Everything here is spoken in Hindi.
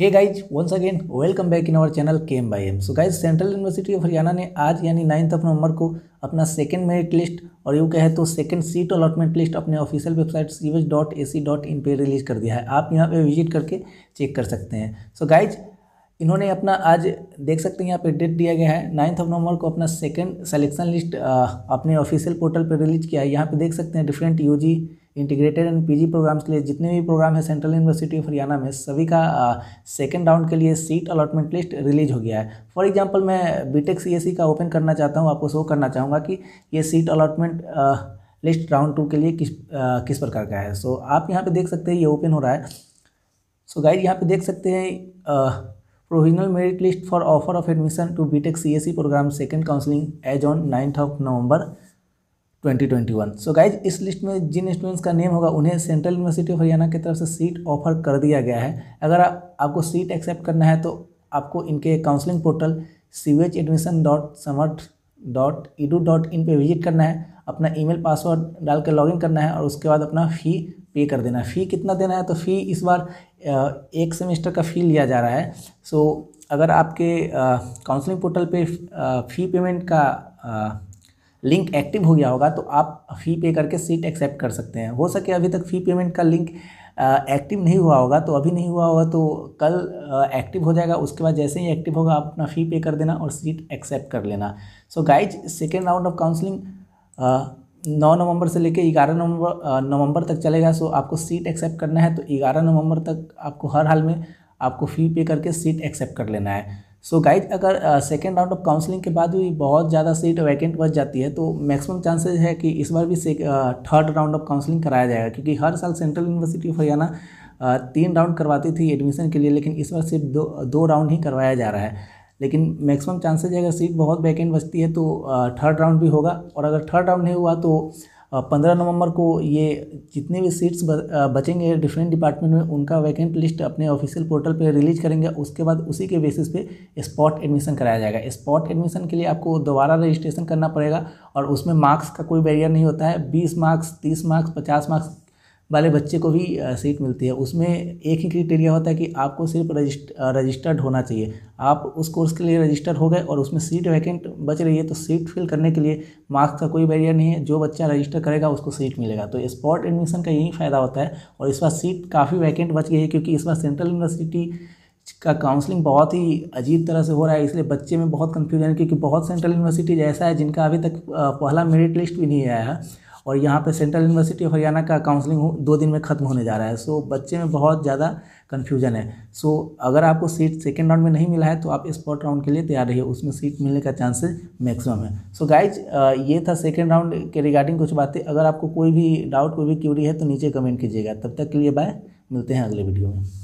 hey guys once again welcome back in our channel K M by M so guys central university of Haryana ने आज यानी नाइन्थ ऑफ नवंबर को अपना सेकेंड मेरिट लिस्ट और यू कहे तो सेकेंड सीट अलॉटमेंट लिस्ट अपने ऑफिशियल वेबसाइट सीवेज dot A C dot in पर रिलीज कर दिया है आप यहाँ पे विजिट करके चेक कर सकते हैं सो so गाइज इन्होंने अपना आज देख सकते हैं यहाँ पे डेट दिया गया है नाइन्थ ऑफ नवंबर को अपना सेकेंड सेलेक्शन लिस्ट अपने ऑफिशियल पोर्टल पर रिलीज किया है यहाँ पर देख सकते हैं different U G integrated and PG programs के लिए जितने भी प्रोग्राम है सेंट्रल यूनिवर्सिटी ऑफ हरियाणा में सभी का सेकेंड राउंड के लिए सीट अलॉटमेंट लिस्ट रिलीज हो गया है फॉर एग्जाम्पल मैं बीटेक सीएससी e का ओपन करना चाहता हूँ आपको शो करना चाहूँगा कि ये seat allotment list round two के लिए किस uh, किस प्रकार का है सो so, आप यहाँ पर देख सकते हैं ये ओपन हो रहा है सो गाइड यहाँ पर देख सकते हैं provisional merit list for offer of admission to BTech program second counselling as on ninth of November 2021 so so guys इस लिस्ट में जिन स्टूडेंट्स का नेम होगा उन्हें सेंट्रल यूनिवर्सिटी ऑफ हरियाणा की तरफ से सीट ऑफर कर दिया गया है अगर आ, आपको सीट एक्सेप्ट करना है तो आपको इनके counselling portal H admission dot Samarth dot DU dot in पर विजिट करना है अपना ईमेल पासवर्ड डाल कर लॉगिन करना है और उसके बाद अपना फ़ी पे कर देना है फ़ी कितना देना है तो फ़ी इस बार एक सेमेस्टर का फ़ी लिया जा रहा है सो so, अगर आपके काउंसलिंग पोर्टल पे फ़ी पेमेंट का लिंक एक्टिव हो गया होगा तो आप फ़ी पे करके सीट एक्सेप्ट कर सकते हैं हो सके अभी तक फ़ी पेमेंट का लिंक एक्टिव नहीं हुआ होगा तो अभी नहीं हुआ होगा तो कल एक्टिव हो जाएगा उसके बाद जैसे ही एक्टिव होगा आप अपना फ़ी पे कर देना और सीट एक्सेप्ट कर लेना so guys second round of counselling नौ नवंबर से लेकर ग्यारह नवंबर नवंबर तक चलेगा सो आपको सीट एक्सेप्ट करना है तो ग्यारह नवंबर तक आपको हर हाल में आपको फ़ी पे करके सीट एक्सेप्ट कर लेना है सो so गाइज अगर सेकेंड राउंड ऑफ काउंसलिंग के बाद भी बहुत ज़्यादा सीट वैकेंट बच जाती है तो मैक्सिमम चांसेस है कि इस बार भी थर्ड राउंड ऑफ काउंसलिंग कराया जाएगा क्योंकि हर साल सेंट्रल यूनिवर्सिटी ऑफ हरियाणा तीन राउंड करवाती थी एडमिशन के लिए लेकिन इस बार सिर्फ दो दो राउंड ही करवाया जा रहा है लेकिन मैक्सिमम चांसेज है अगर सीट बहुत वैकेंट बचती है तो थर्ड राउंड भी होगा और अगर थर्ड राउंड नहीं हुआ तो पंद्रह नवंबर को ये जितने भी सीट्स बचेंगे डिफरेंट डिपार्टमेंट में उनका वैकेंट लिस्ट अपने ऑफिशियल पोर्टल पे रिलीज करेंगे उसके बाद उसी के बेसिस पे स्पॉट एडमिशन कराया जाएगा स्पॉट एडमिशन के लिए आपको दोबारा रजिस्ट्रेशन करना पड़ेगा और उसमें मार्क्स का कोई बैरियर नहीं होता है बीस मार्क्स तीस मार्क्स पचास मार्क्स वाले बच्चे को भी सीट मिलती है उसमें एक ही क्रिटेरिया होता है कि आपको सिर्फ रजिस्ट रजिस्टर्ड होना चाहिए आप उस कोर्स के लिए रजिस्टर्ड हो गए और उसमें सीट वैकेंट बच रही है तो सीट फिल करने के लिए मार्क्स का कोई बैरियर नहीं है जो बच्चा रजिस्टर करेगा उसको सीट मिलेगा तो स्पॉट एडमिशन का यही फ़ायदा होता है और इस बार सीट काफ़ी वैकेंट बच गई है क्योंकि इस बार सेंट्रल यूनिवर्सिटी का काउंसलिंग बहुत ही अजीब तरह से हो रहा है इसलिए बच्चे में बहुत कन्फ्यूजन है क्योंकि बहुत सेंट्रल यूनिवर्सिटीज ऐसा है जिनका अभी तक पहला मेरिट लिस्ट भी नहीं आया है और यहाँ पे सेंट्रल यूनिवर्सिटी ऑफ हरियाणा का काउंसलिंग दो दिन में ख़त्म होने जा रहा है सो बच्चे में बहुत ज़्यादा कन्फ्यूजन है सो अगर आपको सीट सेकेंड राउंड में नहीं मिला है तो आप स्पॉट राउंड के लिए तैयार रहिए उसमें सीट मिलने का चांसेस मैक्सिमम है सो गाइज ये था सेकेंड राउंड के रिगार्डिंग कुछ बातें अगर आपको कोई भी डाउट कोई भी क्यूरी है तो नीचे कमेंट कीजिएगा तब तक के लिए बाय मिलते हैं अगले वीडियो में